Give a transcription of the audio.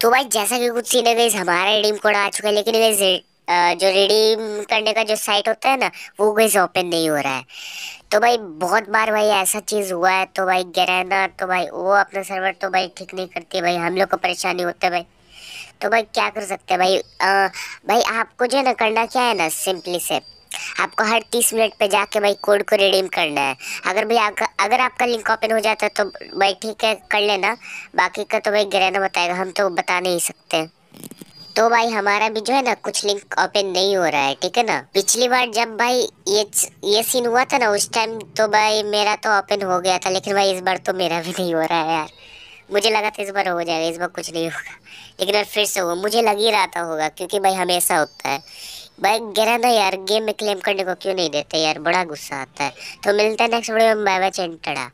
तो भाई जैसा कि कुछ सीन है हमारा रिडीम कोड आ चुका है लेकिन वैसे जो रिडीम करने का जो साइट होता है ना वो गई ओपन नहीं हो रहा है तो भाई बहुत बार भाई ऐसा चीज़ हुआ है तो भाई गरैना तो भाई वो अपना सर्वर तो भाई ठीक नहीं करती भाई हम लोग को परेशानी होता है भाई तो भाई क्या कर सकते हैं भाई आ, भाई आपको जो है ना करना क्या है ना सिंपली से आपको हर तीस मिनट पे जाके भाई कोड को रिडीम करना है अगर भाई आपका अगर आपका लिंक ओपन हो जाता है तो भाई ठीक है कर लेना बाकी का तो भाई गिराना बताएगा हम तो बता नहीं सकते तो भाई हमारा भी जो है ना कुछ लिंक ओपन नहीं हो रहा है ठीक है ना पिछली बार जब भाई ये ये सीन हुआ था ना उस टाइम तो भाई मेरा तो ओपन हो गया था लेकिन भाई इस बार तो मेरा भी नहीं हो रहा है यार मुझे लगा था इस बार हो जाएगा इस बार कुछ नहीं होगा लेकिन फिर से हुआ मुझे लग ही रहा था होगा क्योंकि भाई हमेशा होता है भाई गिरा ना यार गेम में क्लेम करने को क्यों नहीं देते यार बड़ा गुस्सा आता है तो मिलता है नेक्स्ट वीडियो में बाय बाय चेंटड़ा